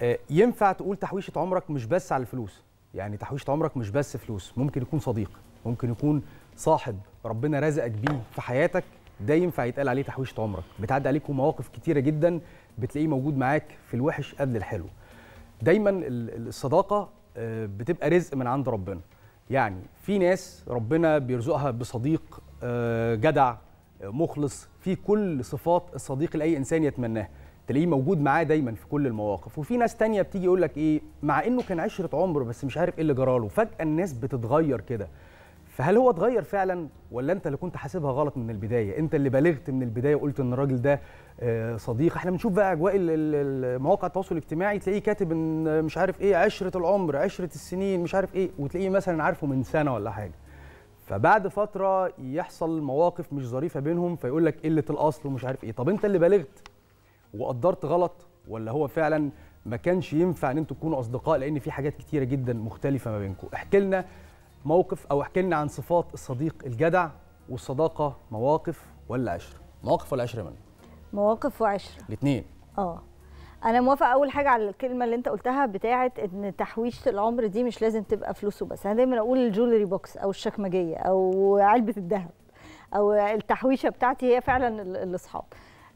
آه، ينفع تقول تحويشه عمرك مش بس على الفلوس يعني تحويشه عمرك مش بس فلوس ممكن يكون صديق ممكن يكون صاحب ربنا رزقك بيه في حياتك ده ينفع يتقال عليه تحويشه عمرك بتعدي عليكم مواقف كتيره جدا بتلاقيه موجود معاك في الوحش قبل الحلو دايما الصداقه آه، بتبقى رزق من عند ربنا يعني في ناس ربنا بيرزقها بصديق آه، جدع مخلص في كل صفات الصديق لاي انسان يتمناها تلاقيه موجود معاه دايما في كل المواقف وفي ناس تانية بتيجي يقول لك ايه مع انه كان عشره عمر بس مش عارف ايه اللي جراله فجاه الناس بتتغير كده فهل هو اتغير فعلا ولا انت اللي كنت حاسبها غلط من البدايه انت اللي بالغت من البدايه وقلت ان الراجل ده آه، صديق احنا بنشوف بقى اجواء المواقع التواصل الاجتماعي تلاقيه كاتب ان مش عارف ايه عشره العمر عشره السنين مش عارف ايه وتلاقيه مثلا عارفه من سنه ولا حاجه فبعد فتره يحصل مواقف مش ظريفه بينهم فيقول لك قله الاصل ومش عارف ايه طب انت اللي بالغت وقدرت غلط ولا هو فعلا ما كانش ينفع ان انتوا تكونوا اصدقاء لان في حاجات كتيره جدا مختلفه ما بينكم احكي لنا موقف او احكي لنا عن صفات الصديق الجدع والصداقه مواقف ولا عشره مواقف ولا عشره من مواقف وعشره الاثنين اه انا موافقه اول حاجه على الكلمه اللي انت قلتها بتاعه ان تحويشه العمر دي مش لازم تبقى فلوسه بس انا دايما اقول الجولري بوكس او الشكمجيه او علبه الذهب او التحويشه بتاعتي هي فعلا الاصحاب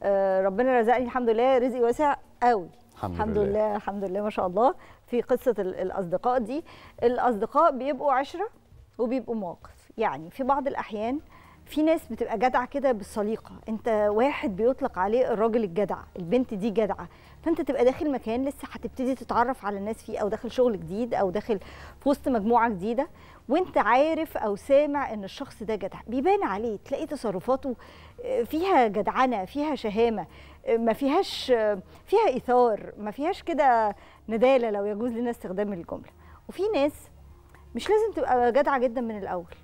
آه، ربنا رزقني الحمد لله رزقي واسع قوي الحمد, الحمد لله. لله الحمد لله ما شاء الله في قصه الاصدقاء دي الاصدقاء بيبقوا عشره وبيبقوا مواقف يعني في بعض الاحيان في ناس بتبقى جدعه كده بالسليقه انت واحد بيطلق عليه الراجل الجدع البنت دي جدعه فانت تبقى داخل مكان لسه هتبتدي تتعرف على الناس فيه او داخل شغل جديد او داخل في وسط مجموعه جديده وانت عارف او سامع ان الشخص ده جدع بيبان عليه تلاقي تصرفاته آه، فيها جدعنه فيها شهامه آه، ما فيهاش آه، فيها اثار ما فيهاش كده نداله لو يجوز لنا استخدام الجمله وفي ناس مش لازم تبقى جدعه جدا من الاول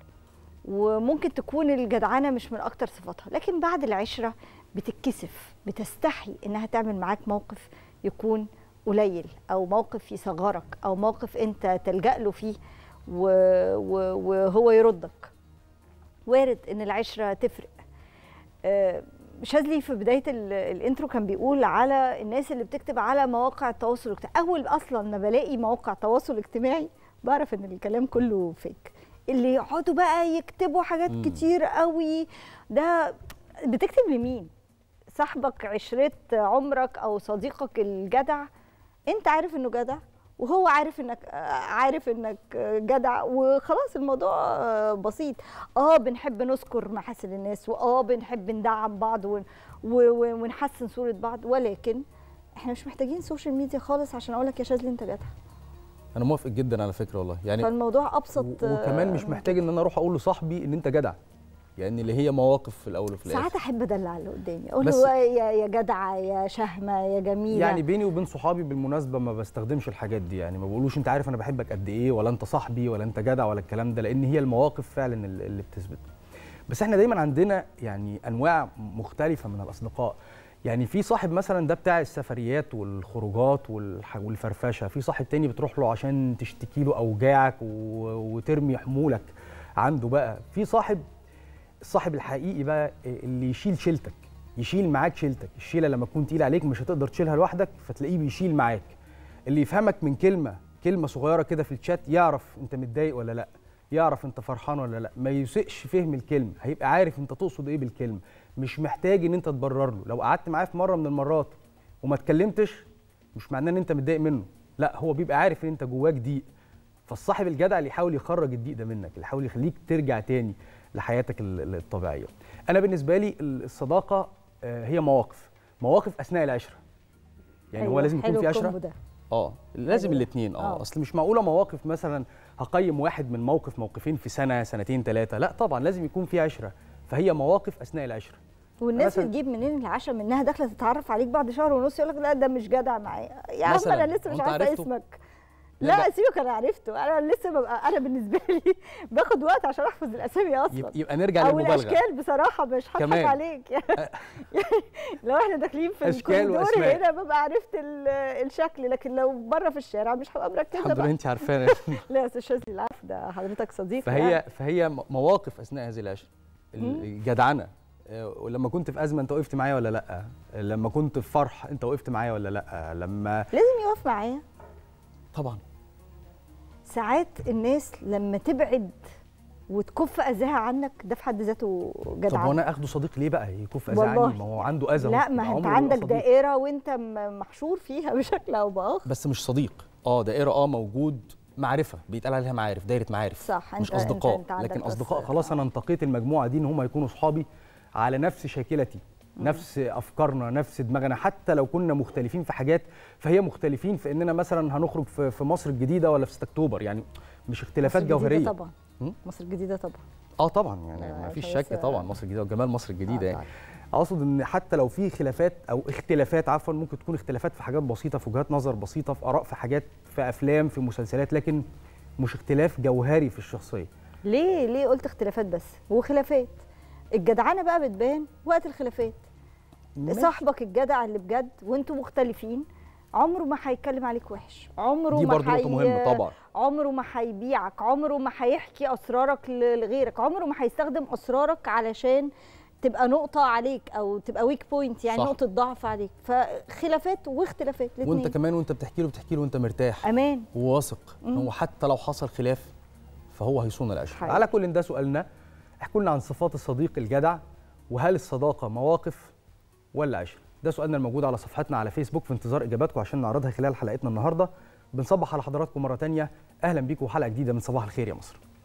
وممكن تكون الجدعنه مش من اكتر صفاتها لكن بعد العشره بتتكسف بتستحي انها تعمل معاك موقف يكون قليل او موقف يصغرك او موقف انت تلجا له فيه وهو يردك وارد ان العشره تفرق آه، شاذلي في بدايه الانترو كان بيقول على الناس اللي بتكتب على مواقع التواصل الاجتماعي اول اصلا ما بلاقي مواقع تواصل اجتماعي بعرف ان الكلام كله فيك اللي يقعدوا بقى يكتبوا حاجات مم. كتير قوي ده بتكتب لمين صاحبك عشرة عمرك او صديقك الجدع انت عارف انه جدع وهو عارف انك عارف انك جدع وخلاص الموضوع بسيط اه بنحب نذكر محاسن الناس واه بنحب ندعم بعض ونحسن صوره بعض ولكن احنا مش محتاجين سوشيال ميديا خالص عشان اقول لك يا شاذلي انت جدع انا موافق جدا على فكره والله يعني فالموضوع ابسط وكمان مش آه، محتاج ان انا اروح اقول لصاحبي ان انت جدع يعني اللي هي مواقف في الاول وفي الاخر ساعات احب ادلع اللي قدامي اقول له يا يا جدعه يا شهمه يا جميله يعني بيني وبين صحابي بالمناسبه ما بستخدمش الحاجات دي يعني ما بقولوش انت عارف انا بحبك قد ايه ولا انت صاحبي ولا انت جدع ولا الكلام ده لان هي المواقف فعلا اللي بتثبت بس احنا دايما عندنا يعني انواع مختلفه من الاصدقاء يعني في صاحب مثلا ده بتاع السفريات والخروجات والفرفشه في صاحب تاني بتروح له عشان تشتكي له اوجاعك وترمي حمولك عنده بقى في صاحب الصاحب الحقيقي بقى اللي يشيل شيلتك يشيل معاك شيلتك الشيله لما تكون تقيله عليك مش هتقدر تشيلها لوحدك فتلاقيه بيشيل معاك اللي يفهمك من كلمه كلمه صغيره كده في الشات يعرف انت متضايق ولا لا يعرف انت فرحان ولا لا ما يسئش فهم الكلمه هيبقى عارف انت تقصد ايه بالكلمه مش محتاج ان انت تبرر له لو قعدت معاه في مره من المرات وما اتكلمتش مش معناه ان انت متضايق منه لا هو بيبقى عارف ان انت جواك ضيق فالصاحب الجدع اللي يحاول يخرج الضيق ده منك اللي يحاول يخليك ترجع تاني لحياتك الطبيعيه انا بالنسبه لي الصداقه آه، هي مواقف مواقف اثناء العشره يعني أيوة هو لازم يكون في عشره اه لازم الاثنين آه،, اه اصل مش معقوله مواقف مثلا هقيم واحد من موقف موقفين في سنه سنتين ثلاثه لا طبعا لازم يكون في عشره فهي مواقف اثناء العشره والناس بتجيب منين العشرة منها داخله تتعرف عليك بعد شهر ونص يقول لك لا ده مش جدع معايا يا عم انا لسه مش عارفه اسمك لا سيبك انا عرفته انا لسه ببقى انا بالنسبه لي باخد وقت عشان احفظ الاسامي اصلا يبقى نرجع للمبالغه او الاشكال بصراحه مش هضحك عليك يعني لو احنا داخلين في اشكال واسماء هنا ببقى عرفت الشكل لكن لو بره في الشارع مش هبقى مركزه الحمد لله انت عارفانا لا يا استاذ شاذلي العفو ده حضرتك صديق فهي يعني. فهي مواقف اثناء هذه العشاء الجدعنه ولما أه، كنت في ازمه انت وقفت معايا ولا لا لما كنت في فرح انت وقفت معايا ولا لا لما لازم يقف معايا طبعا ساعات الناس لما تبعد وتكف اذاها عنك ده في حد ذاته جدع طب وانا اخده صديق ليه بقى يكف اذى عني ما هو عنده اذى لا ما انت عندك دائره وانت محشور فيها بشكل او باخر بس مش صديق اه دائره اه موجود معرفه بيتقال عليها معارف دايره معارف صح مش انت اصدقاء انت انت لكن اصدقاء خلاص انا آه. انتقيت المجموعه دي ان هم يكونوا اصحابي على نفس شاكلتي نفس افكارنا نفس دماغنا حتى لو كنا مختلفين في حاجات فهي مختلفين في اننا مثلا هنخرج في, مصر الجديده ولا في 6 اكتوبر يعني مش اختلافات مصر جوهريه طبعا مصر الجديده طبعا اه طبعا يعني آه، ما فيش شك طبعا مصر الجديده وجمال مصر الجديده آه يعني طيب. اقصد ان حتى لو في خلافات او اختلافات عفوا ممكن تكون اختلافات في حاجات بسيطه في وجهات نظر بسيطه في اراء في حاجات في افلام في مسلسلات لكن مش اختلاف جوهري في الشخصيه ليه ليه قلت اختلافات بس وخلافات الجدعانه بقى بتبان وقت الخلافات صاحبك الجدع اللي بجد وانتوا مختلفين عمره ما هيتكلم عليك وحش عمره دي ما برضه حي... مهمه طبعا عمره ما هيبيعك عمره ما هيحكي اسرارك لغيرك عمره ما هيستخدم اسرارك علشان تبقى نقطة عليك أو تبقى ويك بوينت يعني صح. نقطة ضعف عليك فخلافات واختلافات الاثنين وأنت كمان وأنت بتحكي له بتحكي له وأنت مرتاح أمان وواثق هو حتى لو حصل خلاف فهو هيصون الأشياء على كل ده سؤالنا احكوا لنا عن صفات الصديق الجدع وهل الصداقة مواقف ولا 10 ده سؤالنا الموجود على صفحتنا على فيسبوك في انتظار اجاباتكم عشان نعرضها خلال حلقتنا النهارده بنصبح على حضراتكم مره ثانيه اهلا بيكم وحلقه جديده من صباح الخير يا مصر